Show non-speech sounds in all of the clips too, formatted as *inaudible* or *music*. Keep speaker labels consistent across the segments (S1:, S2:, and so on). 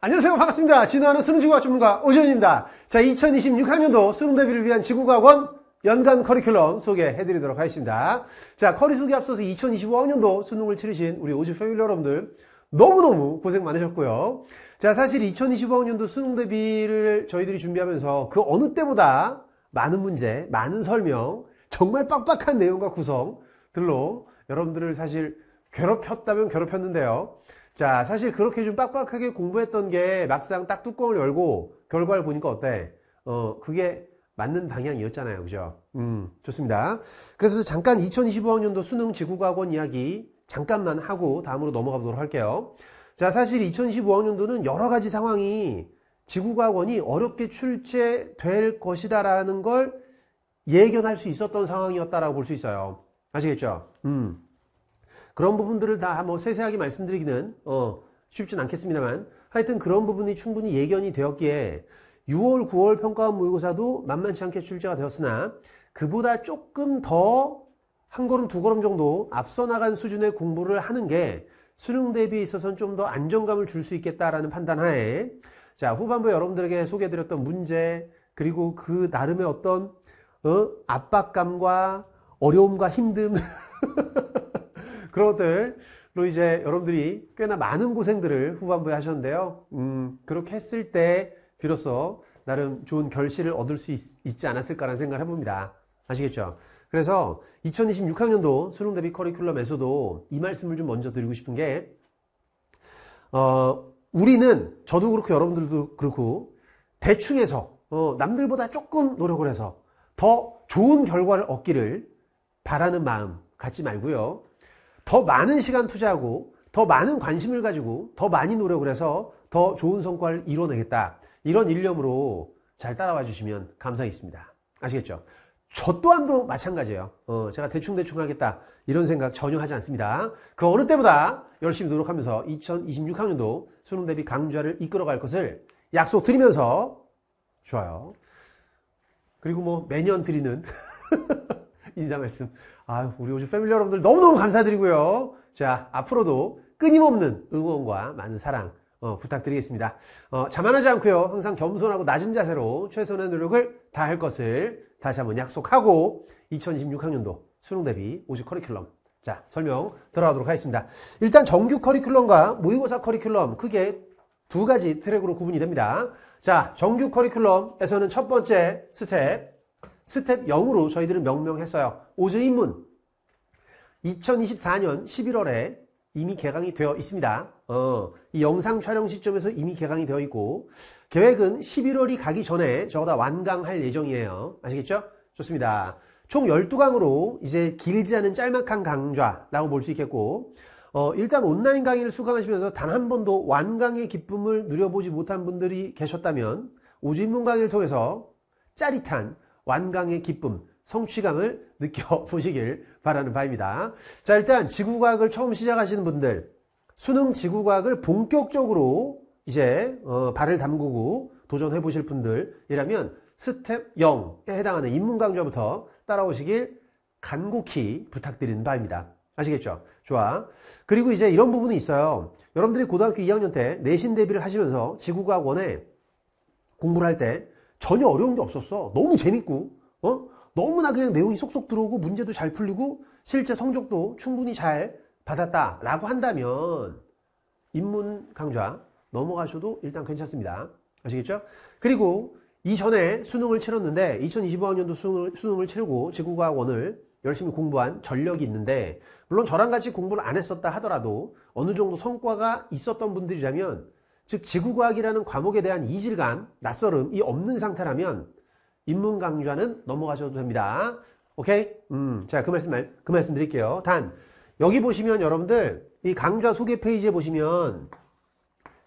S1: 안녕하세요 반갑습니다 진화하는 수능지구학 전문가 오지현입니다 자 2026학년도 수능 대비를 위한 지구과학원 연간 커리큘럼 소개해 드리도록 하겠습니다 자 커리 소개 앞서서 2025학년도 수능을 치르신 우리 오지 패밀리 여러분들 너무너무 고생 많으셨고요 자 사실 2025학년도 수능 대비를 저희들이 준비하면서 그 어느 때보다 많은 문제 많은 설명 정말 빡빡한 내용과 구성들로 여러분들을 사실 괴롭혔다면 괴롭혔는데요 자 사실 그렇게 좀 빡빡하게 공부했던 게 막상 딱 뚜껑을 열고 결과를 보니까 어때? 어 그게 맞는 방향이었잖아요. 그죠? 음, 좋습니다. 그래서 잠깐 2025학년도 수능 지구과학원 이야기 잠깐만 하고 다음으로 넘어가 보도록 할게요. 자, 사실 2025학년도는 여러 가지 상황이 지구과학원이 어렵게 출제될 것이다라는 걸 예견할 수 있었던 상황이었다라고 볼 수 있어요. 아시겠죠? 음. 그런 부분들을 다뭐 세세하게 말씀드리기는 어, 쉽진 않겠습니다만 하여튼 그런 부분이 충분히 예견이 되었기에 6월, 9월 평가원 모의고사도 만만치 않게 출제가 되었으나 그보다 조금 더 한 걸음 두 걸음 정도 앞서 나간 수준의 공부를 하는 게 수능 대비에 있어서는 좀 더 안정감을 줄 수 있겠다라는 판단하에 자 후반부에 여러분들에게 소개해드렸던 문제 그리고 그 나름의 어떤 어? 압박감과 어려움과 힘듦 *laughs* 그런 것들로 이제 여러분들이 꽤나 많은 고생들을 후반부에 하셨는데요. 음, 그렇게 했을 때 비로소 나름 좋은 결실을 얻을 수 있, 지 않았을까라는 생각을 해봅니다. 아시겠죠? 그래서 2026학년도 수능 대비 커리큘럼에서도 이 말씀을 좀 먼저 드리고 싶은 게, 어, 우리는, 저도 그렇고 여러분들도 그렇고, 대충해서, 어, 남들보다 조금 노력을 해서 더 좋은 결과를 얻기를 바라는 마음 갖지 말고요. 더 많은 시간 투자하고 더 많은 관심을 가지고 더 많이 노력을 해서 더 좋은 성과를 이뤄내겠다. 이런 일념으로 잘 따라와 주시면 감사하겠습니다. 아시겠죠? 저 또한도 마찬가지예요. 어, 제가 대충대충 하겠다. 이런 생각 전혀 하지 않습니다. 그 어느 때보다 열심히 노력하면서 2026학년도 수능 대비 강좌를 이끌어갈 것을 약속드리면서 좋아요. 그리고 뭐 매년 드리는 *laughs* 인사 말씀 아 우리 오신 패밀리 여러분들 너무너무 감사드리고요. 자, 앞으로도 끊임없는 응원과 많은 사랑 어, 부탁드리겠습니다. 어, 자만하지 않고요. 항상 겸손하고 낮은 자세로 최선의 노력을 다할 것을 다시 한번 약속하고 2026학년도 수능 대비 오직 커리큘럼 자 설명 들어가도록 하겠습니다. 일단 정규 커리큘럼과 모의고사 커리큘럼 크게 두 가지 트랙으로 구분이 됩니다. 자 정규 커리큘럼에서는 첫 번째 스텝 스텝 0으로 저희들은 명명했어요. 오즈 입문 2024년 11월에 이미 개강이 되어 있습니다. 어, 이 영상 촬영 시점에서 이미 개강이 되어 있고 계획은 11월이 가기 전에 저보다 완강할 예정이에요. 아시겠죠? 좋습니다. 총 12강으로 이제 길지 않은 짤막한 강좌라고 볼 수 있겠고 어, 일단 온라인 강의를 수강하시면서 단 한 번도 완강의 기쁨을 누려보지 못한 분들이 계셨다면 오진문 강의를 통해서 짜릿한 완강의 기쁨, 성취감을 느껴보시길 바라는 바입니다. 자, 일단 지구과학을 처음 시작하시는 분들, 수능 지구과학을 본격적으로 이제 어, 발을 담그고 도전해 보실 분들이라면 스텝 0에 해당하는 입문 강좌부터 따라오시길 간곡히 부탁드리는 바입니다. 아시겠죠? 좋아. 그리고 이제 이런 부분이 있어요. 여러분들이 고등학교 2학년 때 내신 대비를 하시면서 지구과학원에 공부를 할때 전혀 어려운 게 없었어. 너무 재밌고, 어? 너무나 그냥 내용이 쏙쏙 들어오고 문제도 잘 풀리고 실제 성적도 충분히 잘 받았다라고 한다면 인문 강좌 넘어가셔도 일단 괜찮습니다. 아시겠죠? 그리고 이전에 수능을 치렀는데 2025학년도 수능을, 수능을 치르고 지구과학원을 열심히 공부한 전력이 있는데 물론 저랑 같이 공부를 안 했었다 하더라도 어느 정도 성과가 있었던 분들이라면 즉 지구과학이라는 과목에 대한 이질감, 낯설음이 없는 상태라면 인문 강좌는 넘어가셔도 됩니다. 오케이? 음, 자, 그 말씀, 그 말씀 드릴게요. 단, 여기 보시면 여러분들, 이 강좌 소개 페이지에 보시면,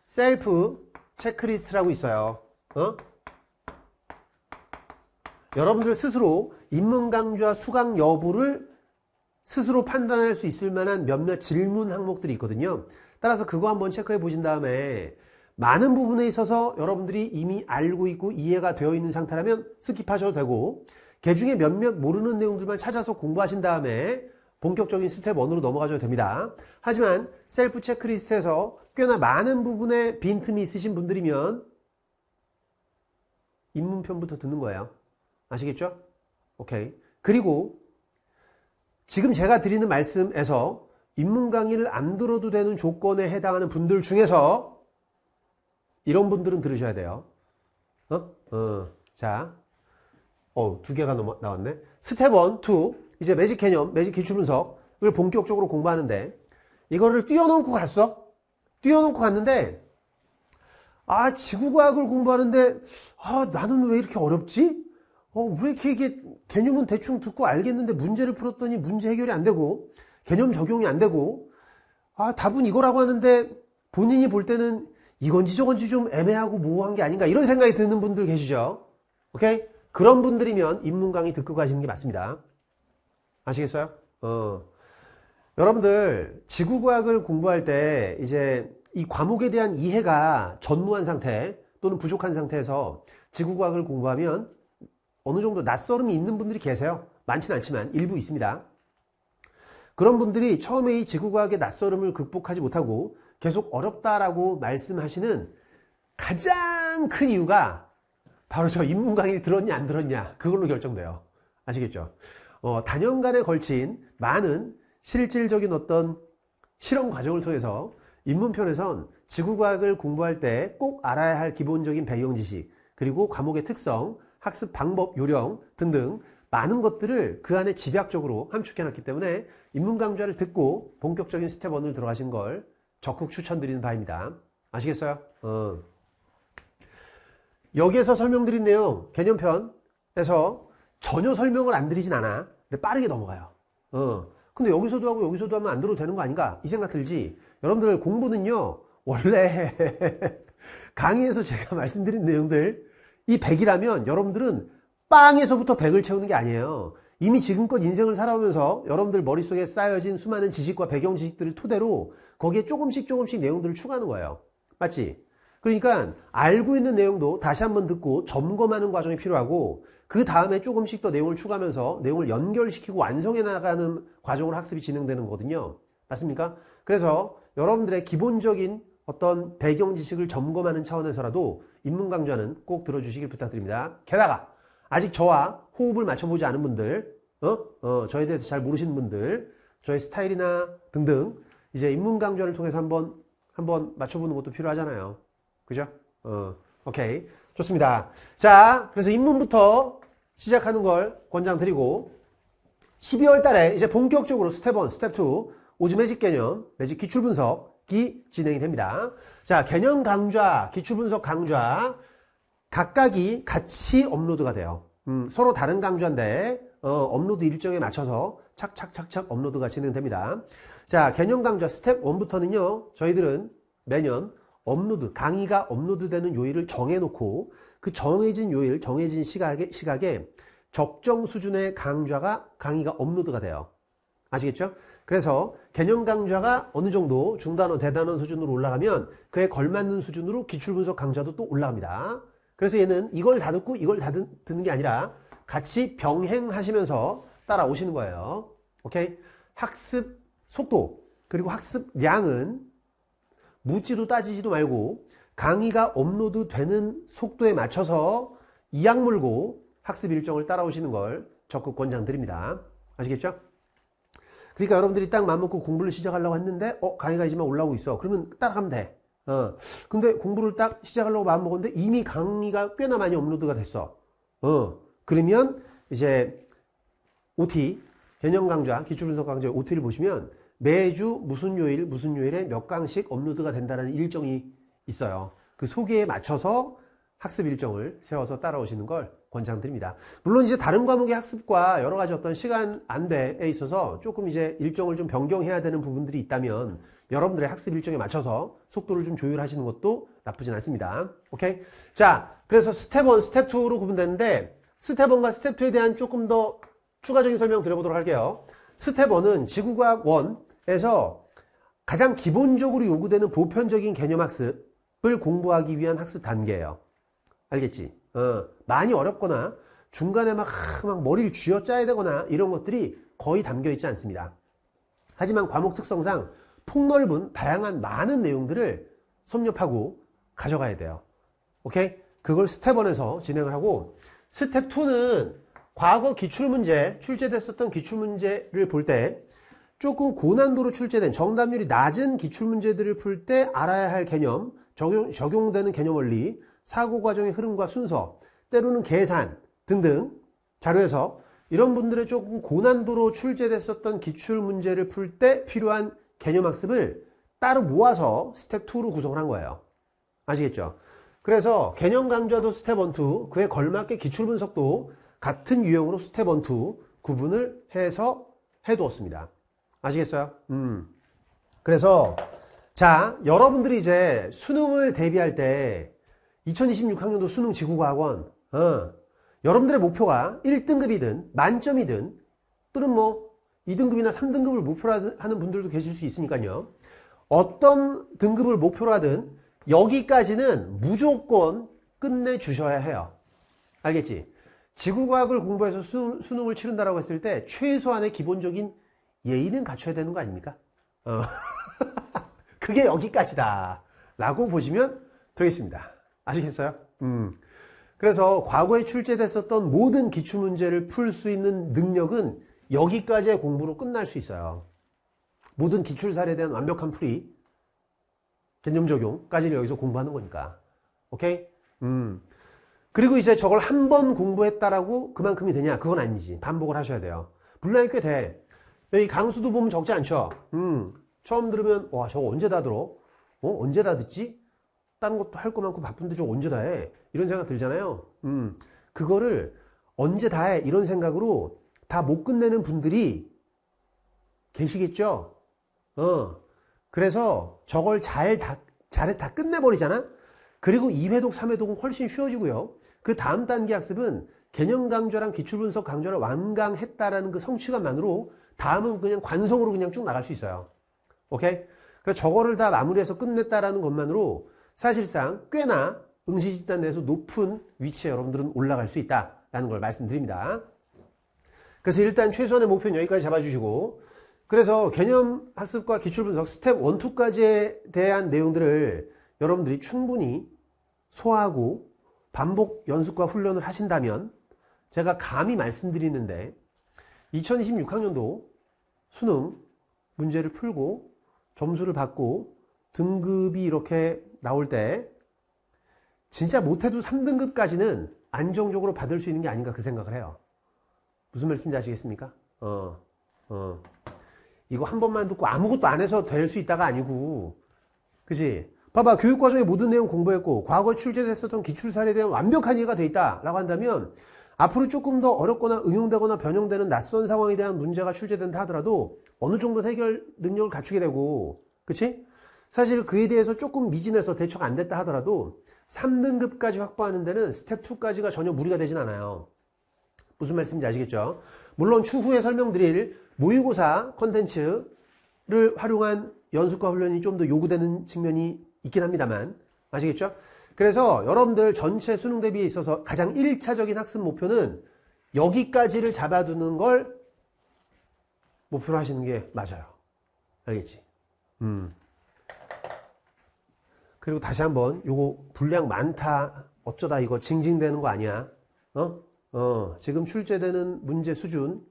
S1: 셀프 체크리스트라고 있어요. 어? 여러분들 스스로 인문 강좌 수강 여부를 스스로 판단할 수 있을 만한 몇몇 질문 항목들이 있거든요. 따라서 그거 한번 체크해 보신 다음에, 많은 부분에 있어서 여러분들이 이미 알고 있고 이해가 되어 있는 상태라면 스킵하셔도 되고 개 중에 몇몇 모르는 내용들만 찾아서 공부하신 다음에 본격적인 스텝 1으로 넘어가셔도 됩니다. 하지만 셀프 체크리스트에서 꽤나 많은 부분에 빈틈이 있으신 분들이면 입문편부터 듣는 거예요. 아시겠죠? 오케이. 그리고 지금 제가 드리는 말씀에서 입문 강의를 안 들어도 되는 조건에 해당하는 분들 중에서 이런 분들은 들으셔야 돼요. 어? 어. 자. 어, 두 개가 넘어, 나왔네. 스텝 1, 2. 이제 매직 개념, 매직 기출 분석을 본격적으로 공부하는데 이거를 뛰어넘고 갔어. 뛰어넘고 갔는데 아, 지구과학을 공부하는데 아, 나는 왜 이렇게 어렵지? 어, 왜 이렇게 이게 개념은 대충 듣고 알겠는데 문제를 풀었더니 문제 해결이 안 되고 개념 적용이 안 되고 아, 답은 이거라고 하는데 본인이 볼 때는 이건지 저건지 좀 애매하고 모호한 게 아닌가 이런 생각이 드는 분들 계시죠? 오케이? 그런 분들이면 입문강의 듣고 가시는 게 맞습니다. 아시겠어요? 어. 여러분들 지구과학을 공부할 때 이제 이 과목에 대한 이해가 전무한 상태 또는 부족한 상태에서 지구과학을 공부하면 어느 정도 낯설음이 있는 분들이 계세요. 많지는 않지만 일부 있습니다. 그런 분들이 처음에 이 지구과학의 낯설음을 극복하지 못하고 계속 어렵다라고 말씀하시는 가장 큰 이유가 바로 저 인문 강의를 들었냐 안 들었냐 그걸로 결정돼요. 아시겠죠? 어, 단연간에 걸친 많은 실질적인 어떤 실험 과정을 통해서 인문편에선 지구과학을 공부할 때 꼭 알아야 할 기본적인 배경 지식 그리고 과목의 특성, 학습 방법, 요령 등등 많은 것들을 그 안에 집약적으로 함축해놨기 때문에 인문 강좌를 듣고 본격적인 스텝 1을 들어가신 걸 적극 추천드리는 바입니다. 아시겠어요? 어. 여기에서 설명드린 내용 개념편에서 전혀 설명을 안 드리진 않아. 근데 빠르게 넘어가요. 어. 근데 여기서도 하고 여기서도 하면 안 들어도 되는 거 아닌가? 이 생각 들지? 여러분들 공부는요, 원래 *laughs* 강의에서 제가 *laughs* 말씀드린 내용들, 이 100이라면 여러분들은 빵에서부터 100을 채우는 게 아니에요. 이미 지금껏 인생을 살아오면서 여러분들 머릿속에 쌓여진 수많은 지식과 배경 지식들을 토대로 거기에 조금씩 조금씩 내용들을 추가하는 거예요. 맞지? 그러니까 알고 있는 내용도 다시 한번 듣고 점검하는 과정이 필요하고 그 다음에 조금씩 더 내용을 추가하면서 내용을 연결시키고 완성해 나가는 과정으로 학습이 진행되는 거거든요. 맞습니까? 그래서 여러분들의 기본적인 어떤 배경 지식을 점검하는 차원에서라도 인문 강좌는 꼭 들어주시길 부탁드립니다. 게다가 아직 저와 호흡을 맞춰보지 않은 분들, 어? 어, 저에 대해서 잘 모르시는 분들, 저의 스타일이나 등등, 이제 입문 강좌를 통해서 한번, 한번 맞춰보는 것도 필요하잖아요. 그죠? 어, 오케이. 좋습니다. 자, 그래서 입문부터 시작하는 걸 권장드리고, 12월 달에 이제 본격적으로 스텝 1, 스텝 2, 오즈 매직 개념, 매직 기출 분석이 진행이 됩니다. 자, 개념 강좌, 기출 분석 강좌, 각각이 같이 업로드가 돼요. 음, 서로 다른 강좌인데 어, 업로드 일정에 맞춰서 착착착착 업로드가 진행됩니다. 자 개념 강좌 스텝 1부터는요. 저희들은 매년 업로드 강의가 업로드되는 요일을 정해놓고 그 정해진 요일 정해진 시각에, 시각에 적정 수준의 강좌가 강의가 업로드가 돼요. 아시겠죠? 그래서 개념 강좌가 어느 정도 중단원, 대단원 수준으로 올라가면 그에 걸맞는 수준으로 기출분석 강좌도 또 올라갑니다. 그래서 얘는 이걸 다 듣고 이걸 다 듣, 는게 아니라 같이 병행하시면서 따라오시는 거예요. 오케이? 학습 속도 그리고 학습량은 묻지도 따지지도 말고 강의가 업로드 되는 속도에 맞춰서 이악 물고 학습 일정을 따라오시는 걸 적극 권장드립니다. 아시겠죠? 그러니까 여러분들이 딱 맘먹고 공부를 시작하려고 했는데 어 강의가 이제 막 올라오고 있어. 그러면 따라가면 돼. 어. 근데 공부를 딱 시작하려고 마음먹었는데 이미 강의가 꽤나 많이 업로드가 됐어. 어. 그러면 이제 OT, 개념 강좌, 기출분석 강좌 OT를 보시면 매주 무슨 요일, 무슨 요일에 몇 강씩 업로드가 된다는 일정이 있어요. 그 소개에 맞춰서 학습 일정을 세워서 따라오시는 걸 권장드립니다. 물론 이제 다른 과목의 학습과 여러 가지 어떤 시간 안배에 있어서 조금 이제 일정을 좀 변경해야 되는 부분들이 있다면 여러분들의 학습 일정에 맞춰서 속도를 좀 조율하시는 것도 나쁘진 않습니다. 오케이? 자, 그래서 스텝 1, 스텝 2로 구분되는데 스텝 1과 스텝 2에 대한 조금 더 추가적인 설명 드려보도록 할게요. 스텝 1은 지구과학 1에서 가장 기본적으로 요구되는 보편적인 개념 학습을 공부하기 위한 학습 단계예요. 알겠지? 어, 많이 어렵거나 중간에 막, 막 머리를 쥐어짜야 되거나 이런 것들이 거의 담겨 있지 않습니다. 하지만 과목 특성상 폭넓은 다양한 많은 내용들을 섭렵하고 가져가야 돼요. 오케이? 그걸 스텝 1에서 진행을 하고 스텝 2는 과거 기출문제, 출제됐었던 기출문제를 볼 때 조금 고난도로 출제된 정답률이 낮은 기출문제들을 풀 때 알아야 할 개념, 적용, 적용되는 개념 원리, 사고 과정의 흐름과 순서, 때로는 계산 등등 자료에서 이런 분들의 조금 고난도로 출제됐었던 기출 문제를 풀 때 필요한 개념 학습을 따로 모아서 스텝 2로 구성을 한 거예요. 아시겠죠? 그래서 개념 강좌도 스텝 1, 2, 그에 걸맞게 기출 분석도 같은 유형으로 스텝 1, 2 구분을 해서 해두었습니다. 아시겠어요? 음. 그래서 자, 여러분들이 이제 수능을 대비할 때 2026학년도 수능 지구과학원 어, 여러분들의 목표가 1등급이든 만점이든 또는 뭐 2등급이나 3등급을 목표로 하는 분들도 계실 수 있으니까요. 어떤 등급을 목표로 하든 여기까지는 무조건 끝내주셔야 해요. 알겠지? 지구과학을 공부해서 수, 능을 치른다라고 했을 때 최소한의 기본적인 예의는 갖춰야 되는 거 아닙니까? 어. *laughs* 그게 여기까지다 라고 보시면 되겠습니다. 아시겠어요? 음. 그래서 과거에 출제됐었던 모든 기출문제를 풀 수 있는 능력은 여기까지의 공부로 끝날 수 있어요. 모든 기출사례에 대한 완벽한 풀이, 개념 적용까지를 여기서 공부하는 거니까. 오케이? 음. 그리고 이제 저걸 한 번 공부했다라고 그만큼이 되냐? 그건 아니지. 반복을 하셔야 돼요. 분량이 꽤 돼. 여기 강수도 보면 적지 않죠? 음. 처음 들으면, 와, 저거 언제 다 들어? 어? 언제 다 듣지? 다른 것도 할 거 많고 바쁜데 좀 언제 다 해? 이런 생각 들잖아요. 음, 그거를 언제 다 해? 이런 생각으로 다 못 끝내는 분들이 계시겠죠? 어. 그래서 저걸 잘 다, 잘해서 다 끝내버리잖아? 그리고 2회독, 3회독은 훨씬 쉬워지고요. 그 다음 단계 학습은 개념 강좌랑 기출분석 강좌를 완강했다라는 그 성취감만으로 다음은 그냥 관성으로 그냥 쭉 나갈 수 있어요. 오케이? 그래서 저거를 다 마무리해서 끝냈다라는 것만으로 사실상 꽤나 응시 집단 내에서 높은 위치에 여러분들은 올라갈 수 있다라는 걸 말씀드립니다. 그래서 일단 최소한의 목표는 여기까지 잡아주시고 그래서 개념 학습과 기출 분석 스텝 1, 2까지에 대한 내용들을 여러분들이 충분히 소화하고 반복 연습과 훈련을 하신다면 제가 감히 말씀드리는데 2026학년도 수능 문제를 풀고 점수를 받고 등급이 이렇게 나올 때 진짜 못해도 3등급까지는 안정적으로 받을 수 있는 게 아닌가 그 생각을 해요. 무슨 말씀인지 아시겠습니까? 어, 어. 이거 한 번만 듣고 아무것도 안 해서 될 수 있다가 아니고, 그지? 봐봐, 교육과정의 모든 내용 공부했고, 과거 출제됐었던 기출사례에 대한 완벽한 이해가 돼 있다. 라고 한다면, 앞으로 조금 더 어렵거나 응용되거나 변형되는 낯선 상황에 대한 문제가 출제된다 하더라도, 어느 정도 해결 능력을 갖추게 되고, 그치? 사실 그에 대해서 조금 미진해서 대처가 안 됐다 하더라도 3등급까지 확보하는 데는 스텝 2까지가 전혀 무리가 되진 않아요. 무슨 말씀인지 아시겠죠? 물론 추후에 설명드릴 모의고사 컨텐츠를 활용한 연습과 훈련이 좀 더 요구되는 측면이 있긴 합니다만 아시겠죠? 그래서 여러분들 전체 수능 대비에 있어서 가장 1차적인 학습 목표는 여기까지를 잡아두는 걸 목표로 하시는 게 맞아요. 알겠지? 음. 그리고 다시 한번 요거 분량 많다 어쩌다 이거 징징대는 거 아니야 어? 어 지금 출제되는 문제 수준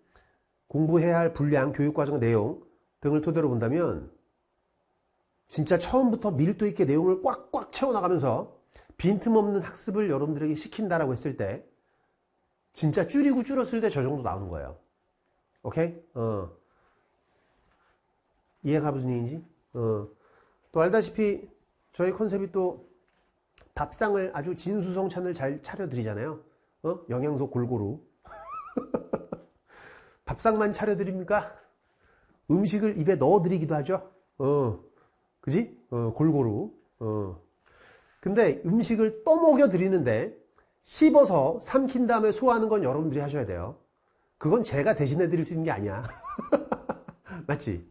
S1: 공부해야 할 분량 교육과정 내용 등을 토대로 본다면 진짜 처음부터 밀도 있게 내용을 꽉꽉 채워나가면서 빈틈없는 학습을 여러분들에게 시킨다라고 했을 때 진짜 줄이고 줄었을 때 저 정도 나오는 거예요 오케이? 어 이해가 무슨 얘기인지? 어. 또 알다시피 저희 컨셉이 또 밥상을 아주 진수성찬을 잘 차려드리잖아요. 어? 영양소 골고루. *laughs* 밥상만 차려드립니까? 음식을 입에 넣어드리기도 하죠. 어, 그지? 어, 골고루. 어. 근데 음식을 떠먹여 드리는데 씹어서 삼킨 다음에 소화하는 건 여러분들이 하셔야 돼요. 그건 제가 대신해 드릴 수 있는 게 아니야. *laughs* 맞지?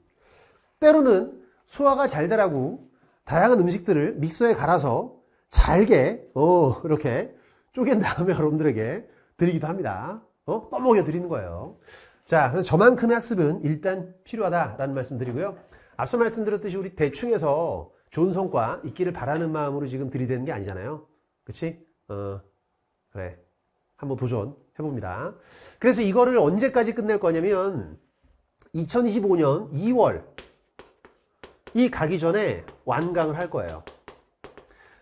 S1: 때로는 소화가 잘 되라고 다양한 음식들을 믹서에 갈아서 잘게 어, 이렇게 쪼갠 다음에 *laughs* 여러분들에게 드리기도 합니다. 어? 떠먹여 드리는 거예요. 자, 그래서 저만큼의 학습은 일단 필요하다라는 말씀 드리고요. 앞서 말씀드렸듯이 우리 대충해서 좋은 성과 있기를 바라는 마음으로 지금 들이대는 게 아니잖아요. 그치? 어, 그래. 한번 도전해봅니다. 그래서 이거를 언제까지 끝낼 거냐면, 2025년 2월 이 가기 전에 완강을 할 거예요.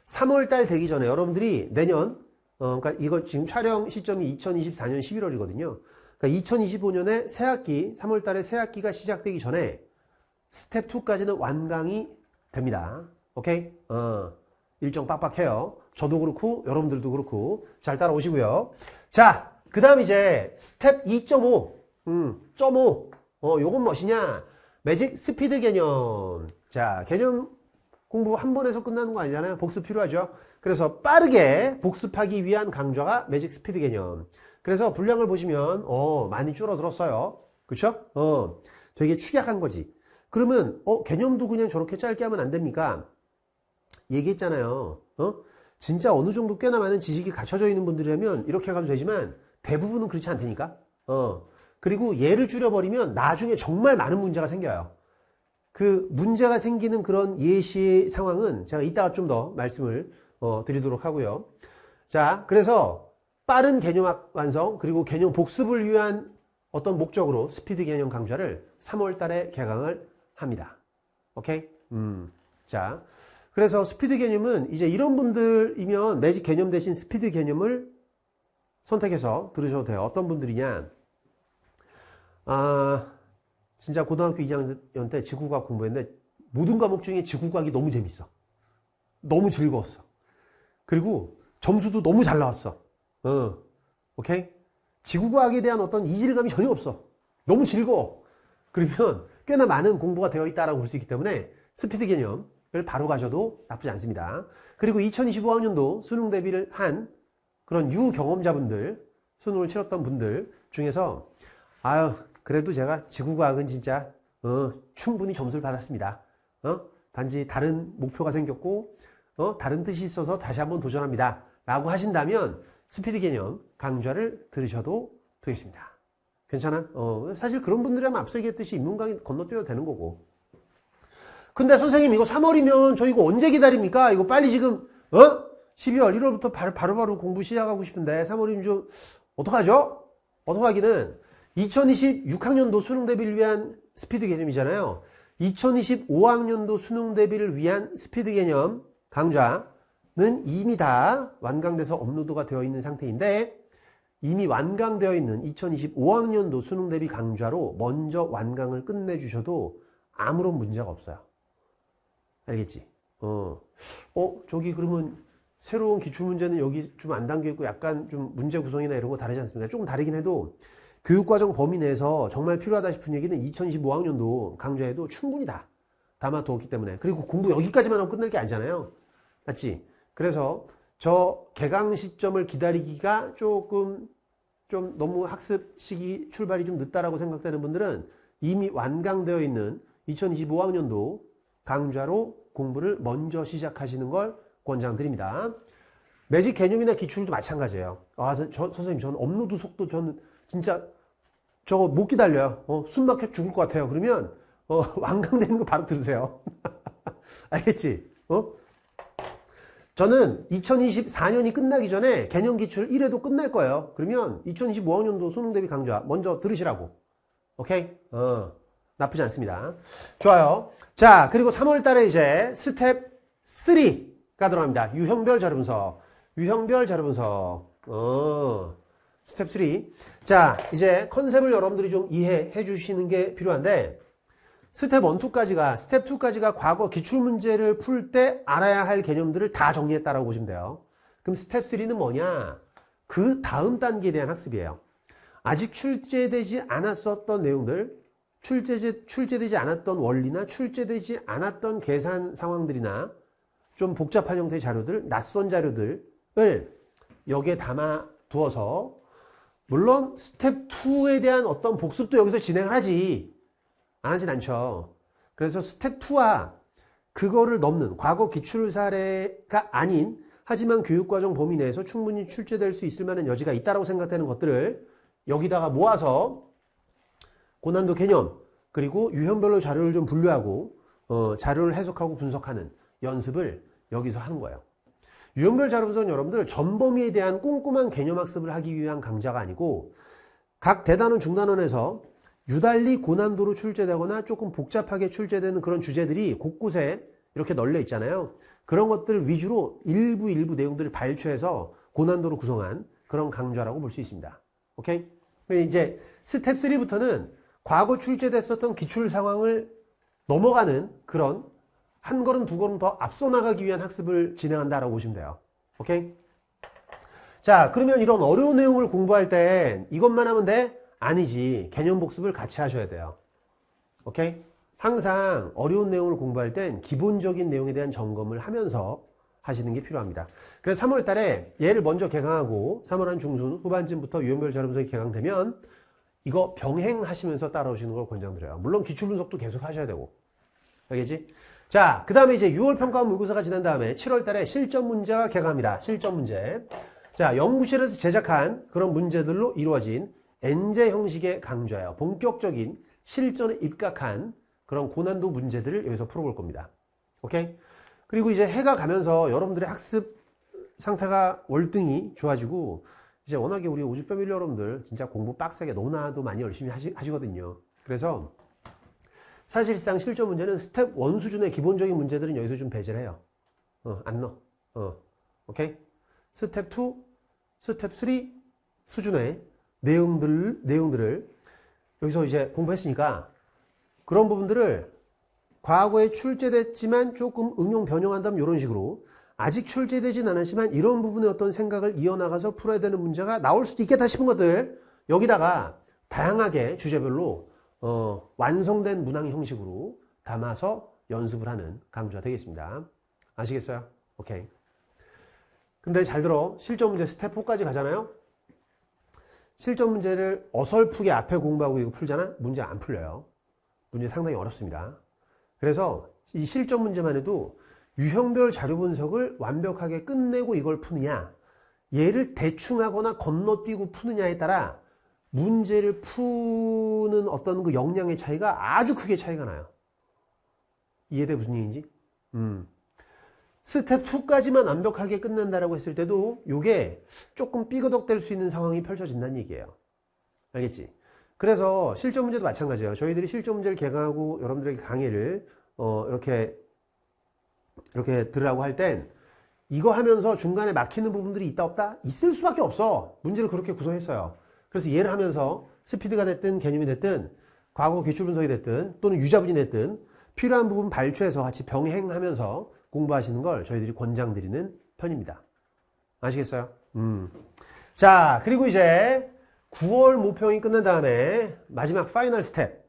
S1: 3월달 되기 전에 여러분들이 내년 어, 그러니까 이거 지금 촬영 시점이 2024년 11월이거든요. 그러니까 2025년에 새학기 3월달에 새학기가 시작되기 전에 스텝 2까지는 완강이 됩니다. 오케이? 어, 일정 빡빡해요. 저도 그렇고 여러분들도 그렇고 잘 따라오시고요. 자, 그 다음 이제 스텝 2.5 음, .5 어, 요건 무엇이냐? 매직 스피드 개념 자 개념 공부 한 번에서 끝나는 거 아니잖아요 복습 필요하죠 그래서 빠르게 복습하기 위한 강좌가 매직 스피드 개념 그래서 분량을 보시면 어 많이 줄어들었어요 그쵸? 어 되게 축약한 거지 그러면 어 개념도 그냥 저렇게 짧게 하면 안 됩니까? 얘기했잖아요 어 진짜 어느 정도 꽤나 많은 지식이 갖춰져 있는 분들이라면 이렇게 가면 되지만 대부분은 그렇지 않다니까 어 그리고 예를 줄여버리면 나중에 정말 많은 문제가 생겨요. 그 문제가 생기는 그런 예시 상황은 제가 이따가 좀 더 말씀을 어, 드리도록 하고요. 자, 그래서 빠른 개념 완성 그리고 개념 복습을 위한 어떤 목적으로 스피드 개념 강좌를 3월 달에 개강을 합니다. 오케이? 음. 자, 그래서 스피드 개념은 이제 이런 분들이면 매직 개념 대신 스피드 개념을 선택해서 들으셔도 돼요. 어떤 분들이냐? 아, 진짜 고등학교 2학년 때 지구과학 공부했는데 모든 과목 중에 지구과학이 너무 재밌어. 너무 즐거웠어. 그리고 점수도 너무 잘 나왔어. 어, 오케이? 지구과학에 대한 어떤 이질감이 전혀 없어. 너무 즐거워. 그러면 꽤나 많은 공부가 되어 있다라고 볼 수 있기 때문에 스피드 개념을 바로 가셔도 나쁘지 않습니다. 그리고 2025학년도 수능 대비를 한 그런 유경험자분들, 수능을 치렀던 분들 중에서 아유 그래도 제가 지구과학은 진짜 어, 충분히 점수를 받았습니다. 어? 단지 다른 목표가 생겼고 어? 다른 뜻이 있어서 다시 한번 도전합니다. 라고 하신다면 스피드 개념 강좌를 들으셔도 되겠습니다. 괜찮아? 어, 사실 그런 분들이라면 앞서 얘기했듯이 인문강이 건너뛰어도 되는 거고. 근데 선생님 이거 3월이면 저 이거 언제 기다립니까? 이거 빨리 지금 어? 12월 1월부터 바로바로 바로 바로 공부 시작하고 싶은데 3월이면 좀 어떡하죠? 어떡하기는 2026학년도 수능 대비를 위한 스피드 개념이잖아요. 2025학년도 수능 대비를 위한 스피드 개념 강좌는 이미 다 완강돼서 업로드가 되어 있는 상태인데 이미 완강되어 있는 2025학년도 수능 대비 강좌로 먼저 완강을 끝내주셔도 아무런 문제가 없어요. 알겠지? 어, 어 저기 그러면 새로운 기출문제는 여기 좀 안 담겨 있고 약간 좀 문제 구성이나 이런 거 다르지 않습니까? 조금 다르긴 해도 교육과정 범위 내에서 정말 필요하다 싶은 얘기는 2025학년도 강좌에도 충분히 다 담아두었기 때문에 그리고 공부 여기까지만 하고 끝낼 게 아니잖아요 맞지? 그래서 저 개강 시점을 기다리기가 조금 좀 너무 학습 시기 출발이 좀 늦다라고 생각되는 분들은 이미 완강되어 있는 2025학년도 강좌로 공부를 먼저 시작하시는 걸 권장드립니다. 매직 개념이나 기출도 마찬가지예요. 아, 저, 선생님, 저는 업로드 속도 저는 진짜 저거 못 기다려요. 어, 숨 막혀 죽을 것 같아요. 그러면 어, *laughs* 완강되는 거 바로 들으세요. *laughs* 알겠지? 어? 저는 2024년이 끝나기 전에 개념 기출 1회도 끝날 거예요. 그러면 2025학년도 수능 대비 강좌 먼저 들으시라고. 오케이? 어, 나쁘지 않습니다. 좋아요. 자, 그리고 3월 달에 이제 스텝 3가 들어갑니다. 유형별 자료 분석. 유형별 자료 분석. 어. 스텝 3. 자, 이제 컨셉을 여러분들이 좀 이해해 주시는 게 필요한데 스텝 1, 2까지가 스텝 2까지가 과거 기출문제를 풀 때 알아야 할 개념들을 다 정리했다라고 보시면 돼요. 그럼 스텝 3는 뭐냐? 그 다음 단계에 대한 학습이에요. 아직 출제되지 않았었던 내용들, 출제, 출제되지 않았던 원리나 출제되지 않았던 계산 상황들이나 좀 복잡한 형태의 자료들, 낯선 자료들을 여기에 담아 두어서 물론 스텝 2에 대한 어떤 복습도 여기서 진행을 하지 안 하진 않죠. 그래서 스텝 2와 그거를 넘는 과거 기출 사례가 아닌 하지만 교육과정 범위 내에서 충분히 출제될 수 있을 만한 여지가 있다고 생각되는 것들을 여기다가 모아서 고난도 개념 그리고 유형별로 자료를 좀 분류하고 어, 자료를 해석하고 분석하는 연습을 여기서 하는 거예요. 유형별 자료분석은 여러분들 전범위에 대한 꼼꼼한 개념 학습을 하기 위한 강좌가 아니고 각 대단원 중단원에서 유달리 고난도로 출제되거나 조금 복잡하게 출제되는 그런 주제들이 곳곳에 이렇게 널려 있잖아요. 그런 것들 위주로 일부 일부 내용들을 발췌해서 고난도로 구성한 그런 강좌라고 볼 수 있습니다. 오케이? 이제 스텝 3부터는 과거 출제됐었던 기출 상황을 넘어가는 그런 한 걸음 두 걸음 더 앞서 나가기 위한 학습을 진행한다라고 보시면 돼요. 오케이? 자 그러면 이런 어려운 내용을 공부할 땐 이것만 하면 돼? 아니지. 개념 복습을 같이 하셔야 돼요. 오케이? 항상 어려운 내용을 공부할 땐 기본적인 내용에 대한 점검을 하면서 하시는 게 필요합니다. 그래서 3월 달에 얘를 먼저 개강하고 3월 한 중순 후반쯤부터 유형별 자료분석이 개강되면 이거 병행하시면서 따라오시는 걸 권장드려요. 물론 기출 분석도 계속 하셔야 되고. 알겠지? 자, 그 다음에 이제 6월 평가 모의고사가 지난 다음에 7월 달에 실전 문제가 개강합니다. 실전 문제. 자, 연구실에서 제작한 그런 문제들로 이루어진 엔제 형식의 강좌예요. 본격적인 실전에 입각한 그런 고난도 문제들을 여기서 풀어볼 겁니다. 오케이? 그리고 이제 해가 가면서 여러분들의 학습 상태가 월등히 좋아지고 이제 워낙에 우리 우주 패밀리 여러분들 진짜 공부 빡세게 너무나도 많이 열심히 하시, 하시거든요. 그래서 사실상 실전 문제는 스텝 1 수준의 기본적인 문제들은 여기서 좀 배제를 해요. 어, 안 넣어. 어, 오케이? 스텝 2, 스텝 3 수준의 내용들, 내용들을 여기서 이제 공부했으니까 그런 부분들을 과거에 출제됐지만 조금 응용 변형한다면 이런 식으로 아직 출제되진 않았지만 이런 부분의 어떤 생각을 이어나가서 풀어야 되는 문제가 나올 수도 있겠다 싶은 것들 여기다가 다양하게 주제별로 어, 완성된 문항 형식으로 담아서 연습을 하는 강좌 되겠습니다. 아시겠어요? 오케이. 근데 잘 들어. 실전 문제 스텝 4까지 가잖아요. 실전 문제를 어설프게 앞에 공부하고 이거 풀잖아? 문제 안 풀려요. 문제 상당히 어렵습니다. 그래서 이 실전 문제만 해도 유형별 자료 분석을 완벽하게 끝내고 이걸 푸느냐 얘를 대충 하거나 건너뛰고 푸느냐에 따라 문제를 푸는 어떤 그 역량의 차이가 아주 크게 차이가 나요. 이해돼 무슨 얘기인지? 음. 스텝 2까지만 완벽하게 끝난다라고 했을 때도 요게 조금 삐그덕될 수 있는 상황이 펼쳐진다는 얘기예요. 알겠지? 그래서 실전 문제도 마찬가지예요. 저희들이 실전 문제를 개강하고 여러분들에게 강의를 어, 이렇게 이렇게 들으라고 할 땐 이거 하면서 중간에 막히는 부분들이 있다 없다? 있을 수밖에 없어. 문제를 그렇게 구성했어요. 그래서 이해를 하면서 스피드가 됐든 개념이 됐든 과거 기출 분석이 됐든 또는 유자분이 됐든 필요한 부분 발췌해서 같이 병행하면서 공부하시는 걸 저희들이 권장드리는 편입니다. 아시겠어요? 음. 자, 그리고 이제 9월 모평이 끝난 다음에 마지막 파이널 스텝,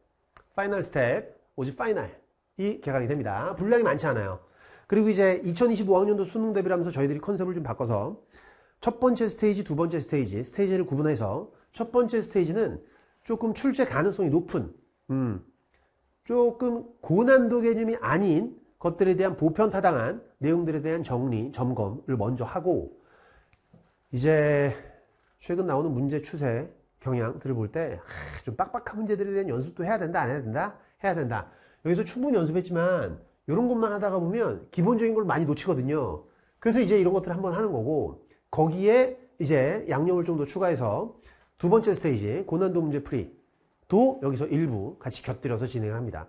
S1: 파이널 스텝, 오직 파이널이 개강이 됩니다. 분량이 많지 않아요. 그리고 이제 2025학년도 수능 대비를 하면서 저희들이 컨셉을 좀 바꿔서 첫 번째 스테이지, 두 번째 스테이지, 스테이지를 구분해서 첫 번째 스테이지는 조금 출제 가능성이 높은 음, 조금 고난도 개념이 아닌 것들에 대한 보편 타당한 내용들에 대한 정리, 점검을 먼저 하고 이제 최근 나오는 문제 추세 경향들을 볼 때 좀 빡빡한 문제들에 대한 연습도 해야 된다 안 해야 된다 해야 된다 여기서 충분히 연습했지만 이런 것만 하다가 보면 기본적인 걸 많이 놓치거든요 그래서 이제 이런 것들을 한번 하는 거고 거기에 이제 양념을 좀 더 추가해서 두 번째 스테이지 고난도 문제 풀이도 여기서 일부 같이 곁들여서 진행 합니다.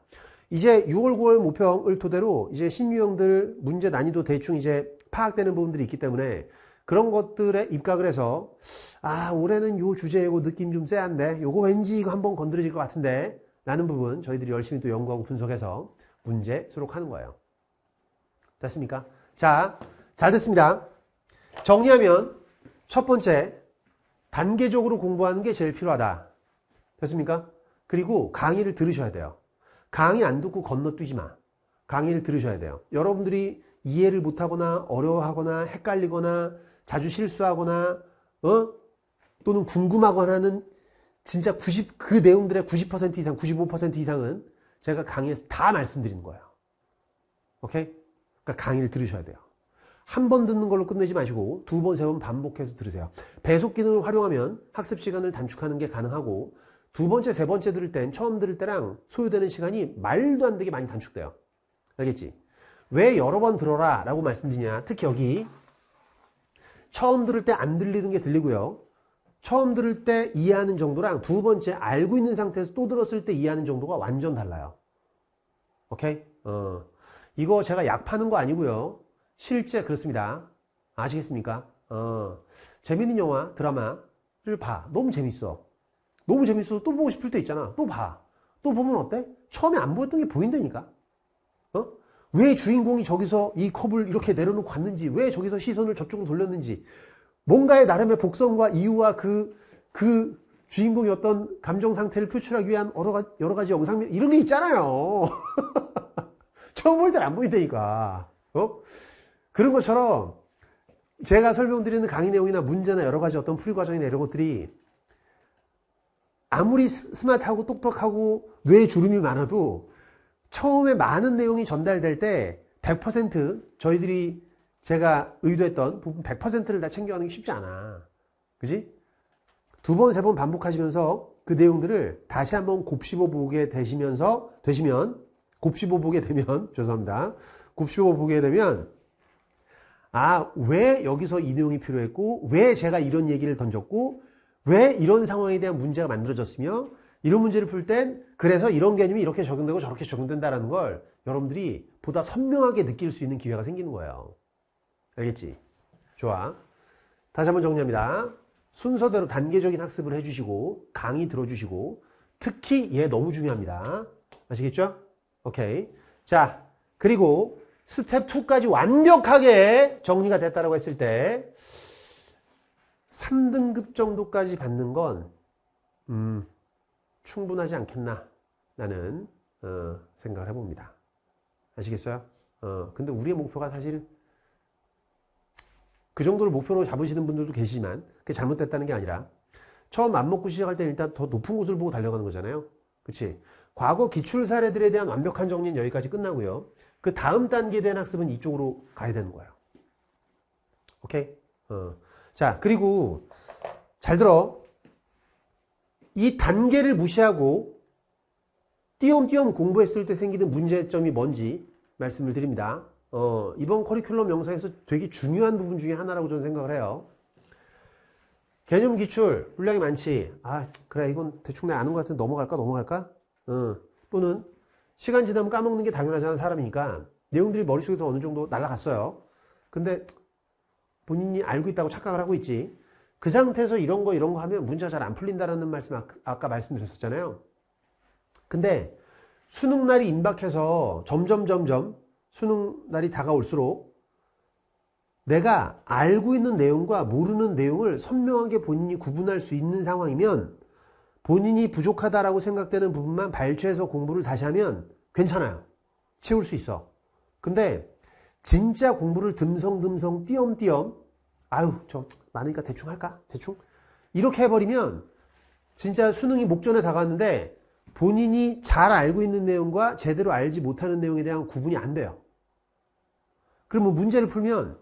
S1: 이제 6월, 9월 모평을 토대로 이제 신유형들 문제 난이도 대충 이제 파악되는 부분들이 있기 때문에 그런 것들에 입각을 해서 아 올해는 요 주제이고 느낌 좀 쎄한데 요거 왠지 이거 한번 건드려질 것 같은데 라는 부분 저희들이 열심히 또 연구하고 분석해서 문제 수록하는 거예요. 됐습니까? 자, 잘 됐습니다. 정리하면 첫 번째 단계적으로 공부하는 게 제일 필요하다. 됐습니까? 그리고 강의를 들으셔야 돼요. 강의 안 듣고 건너뛰지 마. 강의를 들으셔야 돼요. 여러분들이 이해를 못하거나 어려워하거나 헷갈리거나 자주 실수하거나 어? 또는 궁금하거나 하는 진짜 90, 그 내용들의 90% 이상, 95% 이상은 제가 강의에서 다 말씀드리는 거예요. 오케이? 그러니까 강의를 들으셔야 돼요. 한번 듣는 걸로 끝내지 마시고 두 번, 세 번 반복해서 들으세요. 배속 기능을 활용하면 학습 시간을 단축하는 게 가능하고 두 번째, 세 번째 들을 땐 처음 들을 때랑 소요되는 시간이 말도 안 되게 많이 단축돼요. 알겠지? 왜 여러 번 들어라 라고 말씀드리냐. 특히 여기 처음 들을 때 안 들리는 게 들리고요. 처음 들을 때 이해하는 정도랑 두 번째 알고 있는 상태에서 또 들었을 때 이해하는 정도가 완전 달라요. 오케이? 어. 이거 제가 약 파는 거 아니고요. 실제 그렇습니다. 아시겠습니까? 어, 재밌는 영화, 드라마를 봐. 너무 재밌어. 너무 재밌어서 또 보고 싶을 때 있잖아. 또 봐. 또 보면 어때? 처음에 안 보였던 게 보인다니까. 어? 왜 주인공이 저기서 이 컵을 이렇게 내려놓고 갔는지, 왜 저기서 시선을 저쪽으로 돌렸는지, 뭔가의 나름의 복선과 이유와 그, 그 주인공이 어떤 감정 상태를 표출하기 위한 여러 가지, 여러 가지 영상, 이런 게 있잖아요. *laughs* 처음 볼때는안 보인다니까. 어? 그런 것처럼 제가 설명드리는 강의 내용이나 문제나 여러 가지 어떤 풀이 과정이나 이런 것들이 아무리 스마트하고 똑똑하고 뇌에 주름이 많아도 처음에 많은 내용이 전달될 때 100% 저희들이 제가 의도했던 부분 100%를 다 챙겨가는 게 쉽지 않아. 그지? 두 번, 세 번 반복하시면서 그 내용들을 다시 한번 곱씹어 보게 되시면서, 되시면, 곱씹어 보게 되면, *laughs* 죄송합니다. 곱씹어 보게 되면 아, 왜 여기서 이 내용이 필요했고, 왜 제가 이런 얘기를 던졌고, 왜 이런 상황에 대한 문제가 만들어졌으며, 이런 문제를 풀 땐 그래서 이런 개념이 이렇게 적용되고 저렇게 적용된다라는 걸 여러분들이 보다 선명하게 느낄 수 있는 기회가 생기는 거예요. 알겠지? 좋아. 다시 한번 정리합니다. 순서대로 단계적인 학습을 해주시고 강의 들어주시고 특히 얘 너무 중요합니다. 아시겠죠? 오케이. 자 그리고 스텝 2까지 완벽하게 정리가 됐다고 라 했을 때 3등급 정도까지 받는 건 음, 충분하지 않겠나 라는 어, 생각을 해봅니다. 아시겠어요? 어, 근데 우리의 목표가 사실 그 정도를 목표로 잡으시는 분들도 계시지만 그게 잘못됐다는 게 아니라 처음 안 먹고 시작할 때 일단 더 높은 곳을 보고 달려가는 거잖아요. 그치? 과거 기출 사례들에 대한 완벽한 정리는 여기까지 끝나고요. 그 다음 단계 된 학습은 이쪽으로 가야 되는 거예요. 오케이? 어. 자, 그리고 잘 들어. 이 단계를 무시하고 띄엄띄엄 공부했을 때 생기는 문제점이 뭔지 말씀을 드립니다. 어, 이번 커리큘럼 명상에서 되게 중요한 부분 중에 하나라고 저는 생각을 해요. 개념 기출, 분량이 많지. 아, 그래, 이건 대충 내 아는 것 같은데 넘어갈까, 넘어갈까? 어, 또는 시간 지나면 까먹는 게당연하지 않은 사람이니까 내용들이 머릿속에서 어느 정도 날라갔어요 근데 본인이 알고 있다고 착각을 하고 있지 그 상태에서 이런 거 이런 거 하면 문제가 잘 안 풀린다라는 말씀 아까 말씀드렸었잖아요 근데 수능 날이 임박해서 점점 점점 수능 날이 다가올수록 내가 알고 있는 내용과 모르는 내용을 선명하게 본인이 구분할 수 있는 상황이면 본인이 부족하다라고 생각되는 부분만 발췌해서 공부를 다시 하면 괜찮아요. 채울 수 있어. 근데 진짜 공부를 듬성듬성 띄엄띄엄 아유 저 많으니까 대충 할까? 대충? 이렇게 해버리면 진짜 수능이 목전에 다가왔는데 본인이 잘 알고 있는 내용과 제대로 알지 못하는 내용에 대한 구분이 안 돼요. 그러면 뭐 문제를 풀면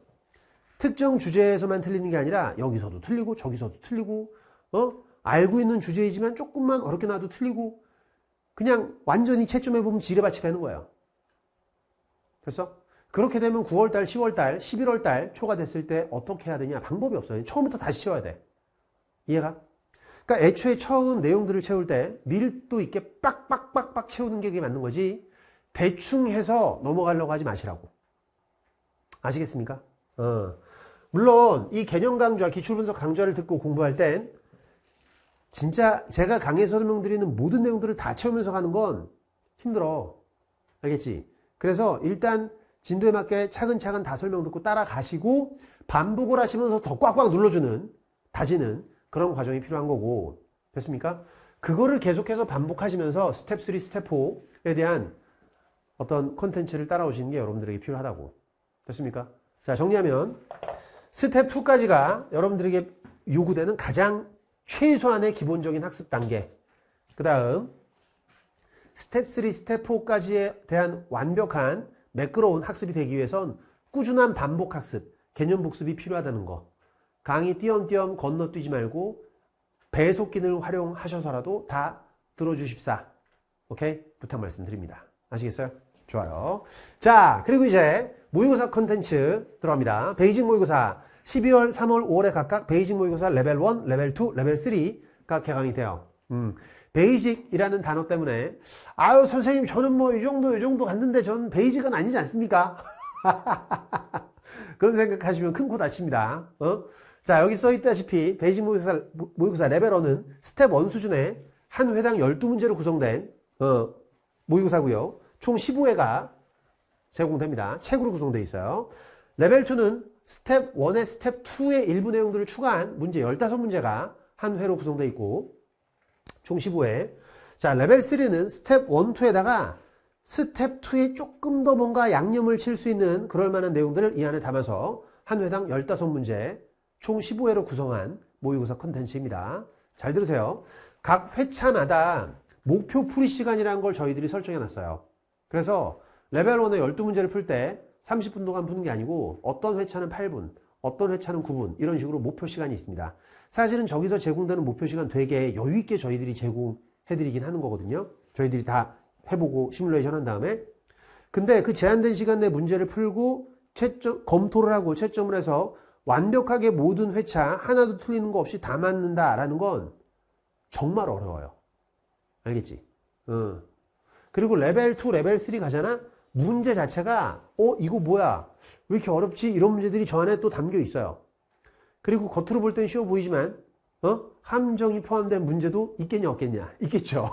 S1: 특정 주제에서만 틀리는 게 아니라 여기서도 틀리고 저기서도 틀리고 어? 알고 있는 주제이지만 조금만 어렵게 나와도 틀리고 그냥 완전히 채점해 보면 지뢰밭이 되는 거예요. 그래서 그렇게 되면 9월달, 10월달, 11월달 초가 됐을 때 어떻게 해야 되냐 방법이 없어요. 처음부터 다시 채워야 돼. 이해가? 그러니까 애초에 처음 내용들을 채울 때 밀도 있게 빡빡빡빡 채우는 게 맞는 거지 대충 해서 넘어가려고 하지 마시라고. 아시겠습니까? 어. 물론 이 개념 강좌, 기출 분석 강좌를 듣고 공부할 땐 진짜 제가 강의 설명드리는 모든 내용들을 다 채우면서 가는 건 힘들어. 알겠지? 그래서 일단 진도에 맞게 차근차근 다 설명 듣고 따라가시고 반복을 하시면서 더 꽉꽉 눌러주는 다지는 그런 과정이 필요한 거고 됐습니까? 그거를 계속해서 반복하시면서 스텝 3, 스텝 4에 대한 어떤 컨텐츠를 따라오시는 게 여러분들에게 필요하다고 됐습니까? 자 정리하면 스텝 2까지가 여러분들에게 요구되는 가장 최소한의 기본적인 학습 단계. 그 다음 스텝 3, 스텝 4까지에 대한 완벽한 매끄러운 학습이 되기 위해선 꾸준한 반복 학습, 개념 복습이 필요하다는 거. 강의 띄엄띄엄 건너뛰지 말고 배속기능을 활용하셔서라도 다 들어주십사. 오케이? 부탁 말씀드립니다. 아시겠어요? 좋아요. 자, 그리고 이제 모의고사 컨텐츠 들어갑니다. 베이징 모의고사 12월, 3월, 5월에 각각 베이직 모의고사 레벨 1, 레벨 2, 레벨 3가 개강이 돼요. 음. 베이직이라는 단어 때문에 아유 선생님 저는 뭐 이 정도 이 정도 갔는데 전 베이직은 아니지 않습니까? *laughs* 그런 생각하시면 큰 코 다칩니다. 어? 자 여기 써있다시피 베이직 모의고사, 모의고사 레벨 1은 스텝 1 수준의 한 회당 12문제로 구성된 어, 모의고사고요. 총 15회가 제공됩니다. 책으로 구성되어 있어요. 레벨 2는 스텝 1에 스텝 2의 일부 내용들을 추가한 문제 15문제가 한 회로 구성되어 있고 총 15회 자 레벨 3는 스텝 1, 2에다가 스텝 2에 조금 더 뭔가 양념을 칠 수 있는 그럴만한 내용들을 이 안에 담아서 한 회당 15문제 총 15회로 구성한 모의고사 컨텐츠입니다. 잘 들으세요. 각 회차마다 목표 풀이 시간이라는 걸 저희들이 설정해 놨어요. 그래서 레벨 1의 12문제를 풀때 30분 동안 푸는 게 아니고 어떤 회차는 8분, 어떤 회차는 9분 이런 식으로 목표 시간이 있습니다. 사실은 저기서 제공되는 목표 시간 되게 여유 있게 저희들이 제공해드리긴 하는 거거든요. 저희들이 다 해보고 시뮬레이션 한 다음에 근데 그 제한된 시간 내 문제를 풀고 채점, 검토를 하고 채점을 해서 완벽하게 모든 회차 하나도 틀리는 거 없이 다 맞는다라는 건 정말 어려워요. 알겠지? 어. 그리고 레벨 2, 레벨 3 가잖아? 문제 자체가 어 이거 뭐야 왜 이렇게 어렵지 이런 문제들이 저 안에 또 담겨 있어요 그리고 겉으로 볼 땐 쉬워 보이지만 어? 함정이 포함된 문제도 있겠냐 없겠냐 *laughs* 있겠죠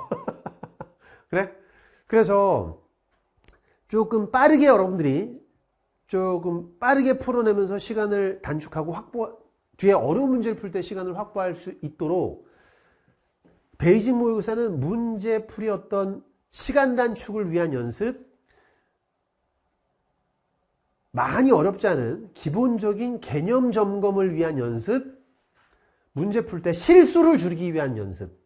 S1: *laughs* 그래 그래서 조금 빠르게 여러분들이 조금 빠르게 풀어내면서 시간을 단축하고 확보 뒤에 어려운 문제를 풀 때 시간을 확보할 수 있도록 베이징 모의고사는 문제 풀이 어떤 시간 단축을 위한 연습 많이 어렵지 않은 기본적인 개념 점검을 위한 연습, 문제 풀 때 실수를 줄이기 위한 연습,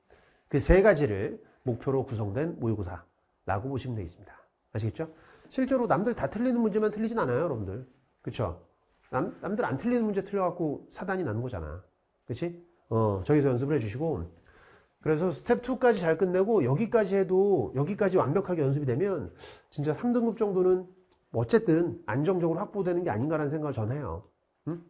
S1: 그 세 가지를 목표로 구성된 모의고사라고 보시면 되겠습니다. 아시겠죠? 실제로 남들 다 틀리는 문제만 틀리진 않아요, 여러분들. 그쵸? 남, 남들 안 틀리는 문제 틀려갖고 사단이 나는 거잖아. 그치? 어, 저기서 연습을 해주시고. 그래서 스텝 2까지 잘 끝내고 여기까지 해도 여기까지 완벽하게 연습이 되면 진짜 3등급 정도는 어쨌든 안정적으로 확보되는 게 아닌가라는 생각을 전 해요. 음?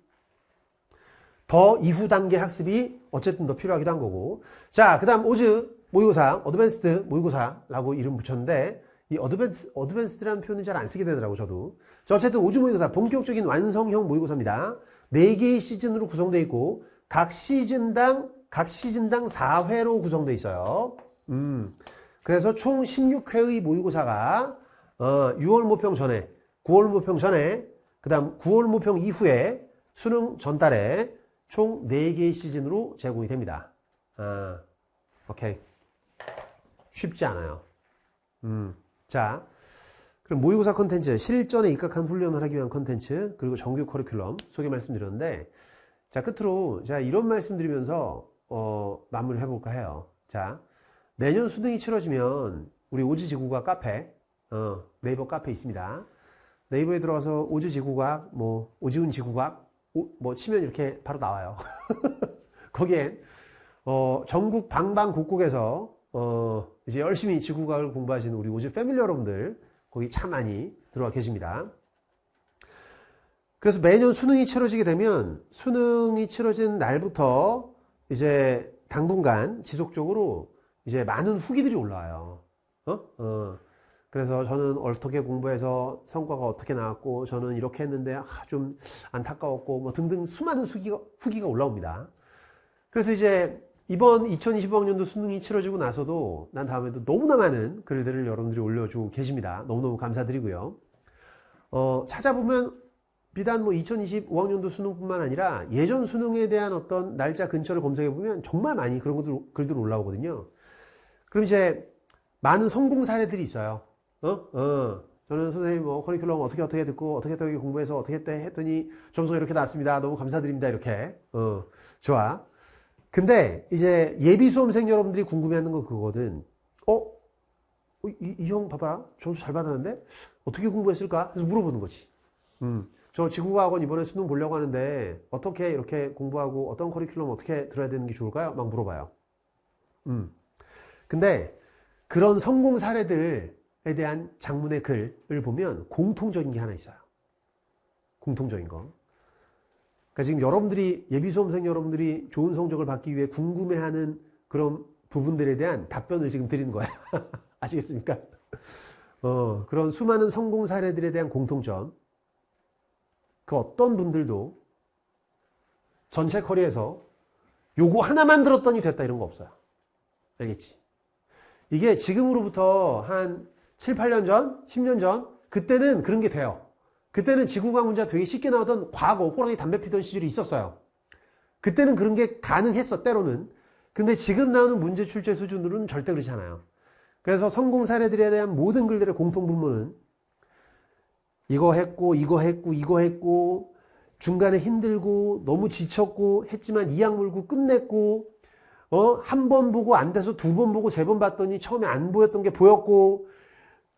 S1: 더 이후 단계 학습이 어쨌든 더 필요하기도 한 거고. 자, 그 다음 오즈 모의고사, 어드밴스드 모의고사라고 이름 붙였는데 이 어드밴스, 어드밴스드라는 표현은 잘 안 쓰게 되더라고 저도. 자, 어쨌든 오즈 모의고사, 본격적인 완성형 모의고사입니다. 4개의 시즌으로 구성되어 있고 각 시즌당 각 시즌당 4회로 구성되어 있어요. 음. 그래서 총 16회의 모의고사가 어, 6월 모평 전에 9월 모평 전에 그 다음 9월 모평 이후에 수능 전달에 총 4개의 시즌으로 제공이 됩니다. 아, 오케이. 쉽지 않아요. 음, 자, 그럼 모의고사 컨텐츠, 실전에 입각한 훈련을 하기 위한 컨텐츠, 그리고 정규 커리큘럼 소개 말씀드렸는데, 자, 끝으로 제가 이런 말씀드리면서, 어, 마무리 해볼까 해요. 자, 내년 수능이 치러지면, 우리 오지지구가 카페, 어, 네이버 카페 있습니다. 네이버에 들어가서 오즈 지구각, 뭐오지운 지구각, 오, 뭐 치면 이렇게 바로 나와요. *laughs* 거기에 어, 전국 방방곡곡에서 어, 이제 열심히 지구과학을 공부하시는 우리 오즈 패밀리 여러분들 거기 참 많이 들어와 계십니다. 그래서 매년 수능이 치러지게 되면 수능이 치러진 날부터 이제 당분간 지속적으로 이제 많은 후기들이 올라와요. 어? 어. 그래서 저는 어떻게 공부해서 성과가 어떻게 나왔고 저는 이렇게 했는데 아, 좀 안타까웠고 뭐 등등 수많은 수기가, 후기가 올라옵니다. 그래서 이제 이번 2025학년도 수능이 치러지고 나서도 난 다음에도 너무나 많은 글들을 여러분들이 올려주고 계십니다. 너무너무 감사드리고요. 어, 찾아보면 비단 뭐 2025학년도 수능뿐만 아니라 예전 수능에 대한 어떤 날짜 근처를 검색해 보면 정말 많이 그런 것들, 글들 올라오거든요. 그럼 이제 많은 성공 사례들이 있어요. 어? 어. 저는 선생님 뭐 커리큘럼 어떻게 어떻게 듣고 어떻게 어떻게 공부해서 어떻게 했더니 점수가 이렇게 나왔습니다. 너무 감사드립니다. 이렇게. 어. 좋아. 근데 이제 예비 수험생 여러분들이 궁금해하는 거 그거거든. 어? 어 이형 봐봐. 점수 잘 받았는데 어떻게 공부했을까? 그래서 물어보는 거지. 음. 저 지구과학원 이번에 수능 보려고 하는데 어떻게 이렇게 공부하고 어떤 커리큘럼 어떻게 들어야 되는 게 좋을까요? 막 물어봐요. 음. 근데 그런 성공 사례들 에 대한 장문의 글을 보면 공통적인 게 하나 있어요. 공통적인 거. 그러니까 지금 여러분들이 예비 수험생 여러분들이 좋은 성적을 받기 위해 궁금해하는 그런 부분들에 대한 답변을 지금 드리는 거예요. *laughs* 아시겠습니까? 어, 그런 수많은 성공 사례들에 대한 공통점. 그 어떤 분들도 전체 커리에서 요거 하나만 들었더니 됐다 이런 거 없어요. 알겠지? 이게 지금으로부터 한 7, 8년 전, 10년 전 그때는 그런 게 돼요. 그때는 지구과학 문제가 되게 쉽게 나오던 과거 호랑이 담배 피던 시절이 있었어요. 그때는 그런 게 가능했어 때로는. 근데 지금 나오는 문제 출제 수준으로는 절대 그렇지 않아요. 그래서 성공 사례들에 대한 모든 글들의 공통 부문은 이거 했고 이거 했고 이거 했고 중간에 힘들고 너무 지쳤고 했지만 이악 물고 끝냈고 어한 번 보고 안 돼서 두 번 보고 세 번 봤더니 처음에 안 보였던 게 보였고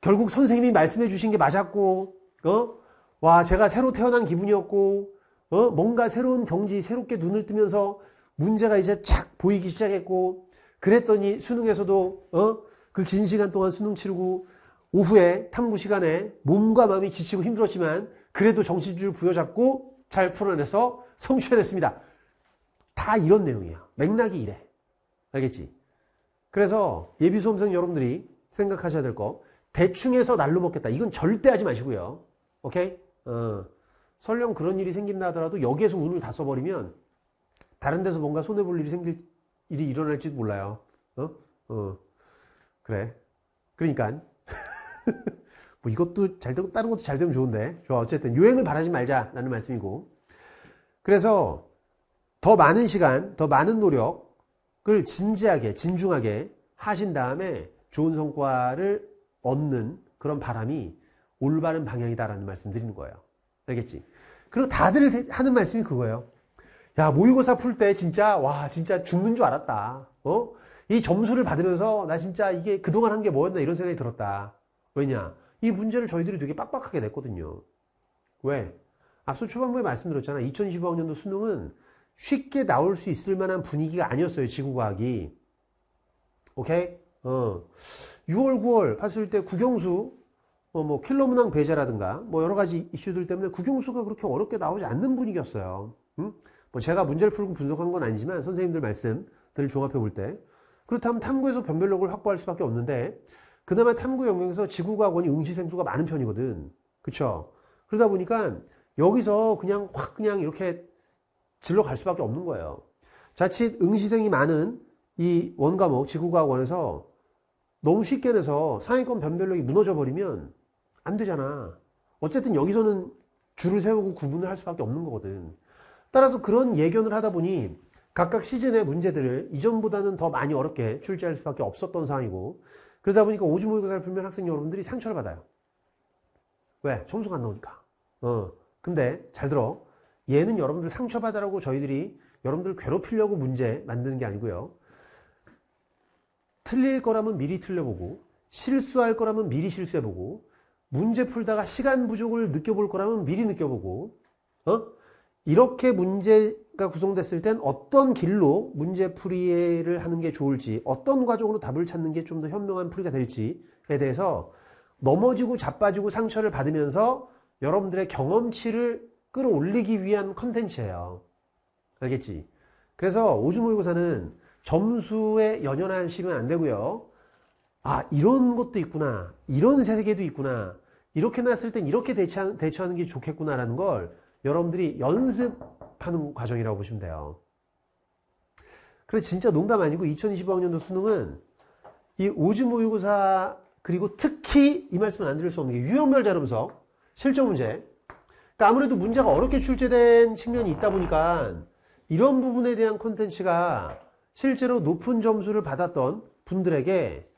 S1: 결국 선생님이 말씀해 주신 게 맞았고, 어? 와, 제가 새로 태어난 기분이었고, 어? 뭔가 새로운 경지, 새롭게 눈을 뜨면서 문제가 이제 착 보이기 시작했고, 그랬더니 수능에서도, 어? 그 긴 시간 동안 수능 치르고, 오후에 탐구 시간에 몸과 마음이 지치고 힘들었지만, 그래도 정신줄 부여잡고 잘 풀어내서 성취해냈습니다. 다 이런 내용이야. 맥락이 이래. 알겠지? 그래서 예비 수험생 여러분들이 생각하셔야 될 거, 대충 해서 날로 먹겠다. 이건 절대 하지 마시고요. 오케이? 어, 설령 그런 일이 생긴다 하더라도 여기에서 운을 다 써버리면 다른 데서 뭔가 손해볼 일이 생길 일이 일어날지도 몰라요. 어? 어. 그래. 그러니까. *laughs* 뭐 이것도 잘 되고 다른 것도 잘 되면 좋은데. 좋아. 어쨌든 유행을 바라지 말자라는 말씀이고. 그래서 더 많은 시간, 더 많은 노력을 진지하게, 진중하게 하신 다음에 좋은 성과를 얻는 그런 바람이 올바른 방향이다라는 말씀 드리는 거예요. 알겠지? 그리고 다들 하는 말씀이 그거예요. 야, 모의고사 풀 때 진짜, 와, 진짜 죽는 줄 알았다. 어? 이 점수를 받으면서 나 진짜 이게 그동안 한 게 뭐였나 이런 생각이 들었다. 왜냐? 이 문제를 저희들이 되게 빡빡하게 냈거든요. 왜? 앞서 초반부에 말씀드렸잖아. 2 0 1 5학년도 수능은 쉽게 나올 수 있을 만한 분위기가 아니었어요. 지구과학이. 오케이? 어, 6월, 9월 봤을 때 국영수, 뭐, 뭐, 킬러 문항 배제라든가, 뭐, 여러 가지 이슈들 때문에 국영수가 그렇게 어렵게 나오지 않는 분위기였어요. 음? 뭐, 제가 문제를 풀고 분석한 건 아니지만, 선생님들 말씀들을 종합해 볼 때. 그렇다면 탐구에서 변별력을 확보할 수밖에 없는데, 그나마 탐구 영역에서 지구과학원이 응시생수가 많은 편이거든. 그쵸? 그러다 보니까, 여기서 그냥 확 그냥 이렇게 질러 갈 수밖에 없는 거예요. 자칫 응시생이 많은 이 원과목 지구과학원에서 너무 쉽게 내서 상위권 변별력이 무너져 버리면 안 되잖아. 어쨌든 여기서는 줄을 세우고 구분을 할 수밖에 없는 거거든. 따라서 그런 예견을 하다 보니 각각 시즌의 문제들을 이전보다는 더 많이 어렵게 출제할 수밖에 없었던 상황이고 그러다 보니까 오지 모의고사를 풀면 학생 여러분들이 상처를 받아요. 왜? 점수가 안 나오니까. 어. 근데 잘 들어. 얘는 여러분들 상처받으라고 저희들이 여러분들 괴롭히려고 문제 만드는 게 아니고요. 틀릴 거라면 미리 틀려보고 실수할 거라면 미리 실수해보고 문제 풀다가 시간 부족을 느껴볼 거라면 미리 느껴보고 어? 이렇게 문제가 구성됐을 땐 어떤 길로 문제 풀이를 하는 게 좋을지 어떤 과정으로 답을 찾는 게 좀 더 현명한 풀이가 될지에 대해서 넘어지고 자빠지고 상처를 받으면서 여러분들의 경험치를 끌어올리기 위한 컨텐츠예요 알겠지? 그래서 오주 모의고사는 점수에 연연하시면 안 되고요. 아, 이런 것도 있구나. 이런 세계도 있구나. 이렇게 났을 땐 이렇게 대처, 대처하는 게 좋겠구나라는 걸 여러분들이 연습하는 과정이라고 보시면 돼요. 그래서 진짜 농담 아니고 2025학년도 수능은 이오지 모의고사 그리고 특히 이 말씀은 안 드릴 수 없는 게 유형별 자료분석 실전 문제 그러니까 아무래도 문제가 어렵게 출제된 측면이 있다 보니까 이런 부분에 대한 콘텐츠가 실제로 높은 점수를 받았던 분들에게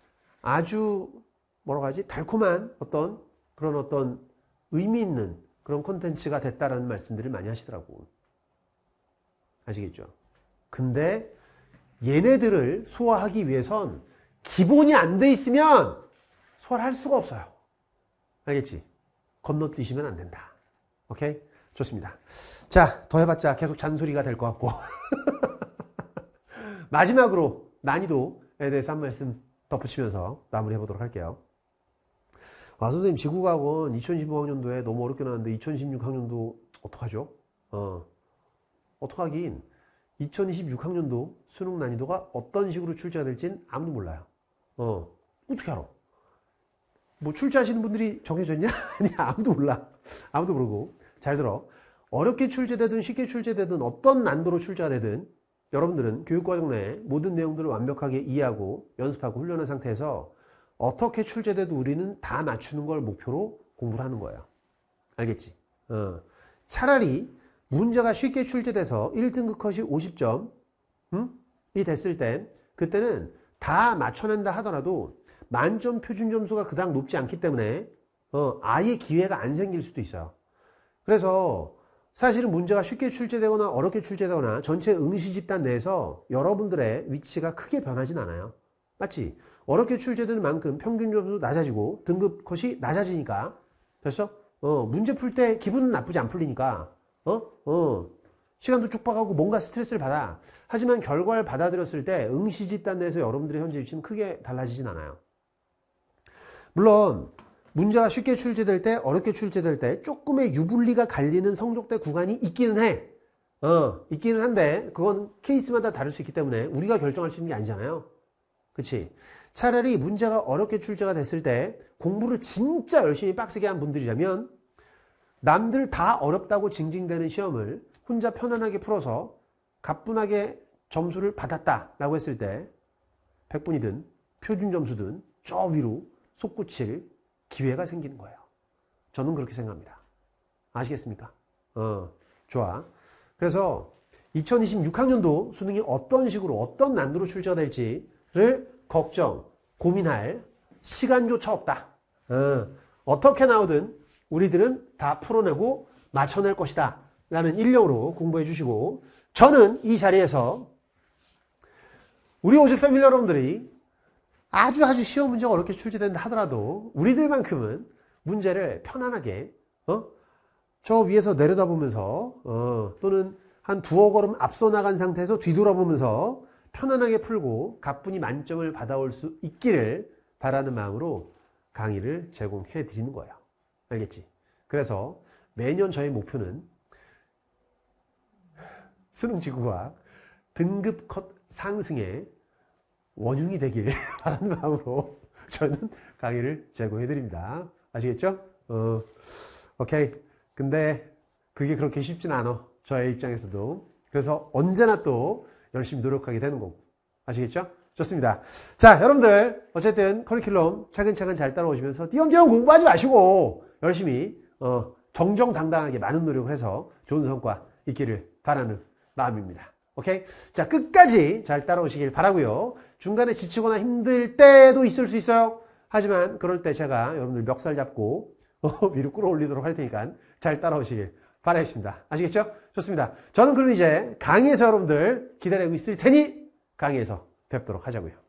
S1: 아주 뭐라고 하지 달콤한 어떤 그런 어떤 의미 있는 그런 콘텐츠가 됐다라는 말씀들을 많이 하시더라고 아시겠죠? 근데 얘네들을 소화하기 위해선 기본이 안 돼 있으면 소화를 할 수가 없어요 알겠지? 건너뛰시면 안 된다 오케이? 좋습니다 자 더 해봤자 계속 잔소리가 될 것 같고 *laughs* 마지막으로 난이도에 대해서 한 말씀 덧붙이면서 마무리 해보도록 할게요. 와, 선생님, 지구과학원 2015학년도에 너무 어렵게 나왔는데 2016학년도 어떡하죠? 어, 어떡하긴 2026학년도 수능 난이도가 어떤 식으로 출제가 될진 아무도 몰라요. 어, 어떻게 알아? 뭐 출제하시는 분들이 정해져 냐 *laughs* 아니, 아무도 몰라. 아무도 모르고. 잘 들어. 어렵게 출제되든 쉽게 출제되든 어떤 난도로 출제가 되든 여러분들은 교육과정 내 모든 내용들을 완벽하게 이해하고 연습하고 훈련한 상태에서 어떻게 출제돼도 우리는 다 맞추는 걸 목표로 공부를 하는 거예요. 알겠지? 어. 차라리 문제가 쉽게 출제돼서 1등급 컷이 50점, 음? 이 됐을 땐, 그때는 다 맞춰낸다 하더라도 만점 표준 점수가 그닥 높지 않기 때문에, 어, 아예 기회가 안 생길 수도 있어요. 그래서 사실은 문제가 쉽게 출제되거나 어렵게 출제되거나 전체 응시 집단 내에서 여러분들의 위치가 크게 변하진 않아요. 맞지? 어렵게 출제되는 만큼 평균 점수도 낮아지고 등급 컷이 낮아지니까 됐어? 어, 문제 풀 때 기분은 나쁘지 안 풀리니까 어? 어. 시간도 촉박하고 뭔가 스트레스를 받아. 하지만 결과를 받아들였을 때 응시 집단 내에서 여러분들의 현재 위치는 크게 달라지진 않아요. 물론 문제가 쉽게 출제될 때 어렵게 출제될 때 조금의 유불리가 갈리는 성적대 구간이 있기는 해 어, 있기는 한데 그건 케이스마다 다를 수 있기 때문에 우리가 결정할 수 있는 게 아니잖아요 그치 차라리 문제가 어렵게 출제가 됐을 때 공부를 진짜 열심히 빡세게 한 분들이라면 남들 다 어렵다고 징징대는 시험을 혼자 편안하게 풀어서 가뿐하게 점수를 받았다 라고 했을 때 100분이든 표준 점수든 저 위로 솟구칠 기회가 생기는 거예요. 저는 그렇게 생각합니다. 아시겠습니까? 어, 좋아. 그래서 2026학년도 수능이 어떤 식으로 어떤 난도로 출제가 될지를 걱정, 고민할 시간조차 없다. 어, 떻게 나오든 우리들은 다 풀어내고 맞춰낼 것이다. 라는 인력으로 공부해 주시고 저는 이 자리에서 우리 오직 패밀리 여러분들이 아주 아주 쉬운 문제가 어렵게 출제된다 하더라도 우리들만큼은 문제를 편안하게 어? 저 위에서 내려다보면서 어, 또는 한 두어 걸음 앞서 나간 상태에서 뒤돌아보면서 편안하게 풀고 가뿐히 만점을 받아올 수 있기를 바라는 마음으로 강의를 제공해 드리는 거예요. 알겠지? 그래서 매년 저의 목표는 수능 지구가 등급 컷 상승에 원흉이 되길 *laughs* 바라는 마음으로 저는 강의를 제공해 드립니다. 아시겠죠? 어, 오케이. 근데 그게 그렇게 쉽진 않아. 저의 입장에서도. 그래서 언제나 또 열심히 노력하게 되는 거고. 아시겠죠? 좋습니다. 자, 여러분들 어쨌든 커리큘럼 차근차근 잘 따라오시면서 띄엄띄엄 공부하지 마시고 열심히 어, 정정당당하게 많은 노력을 해서 좋은 성과 있기를 바라는 마음입니다. 오케이? 자, 끝까지 잘 따라오시길 바라고요. 중간에 지치거나 힘들 때도 있을 수 있어요. 하지만 그럴 때 제가 여러분들 멱살 잡고 *laughs* 위로 끌어올리도록 할 테니까 잘 따라오시길 바라겠습니다. 아시겠죠? 좋습니다. 저는 그럼 이제 강의에서 여러분들 기다리고 있을 테니 강의에서 뵙도록 하자고요.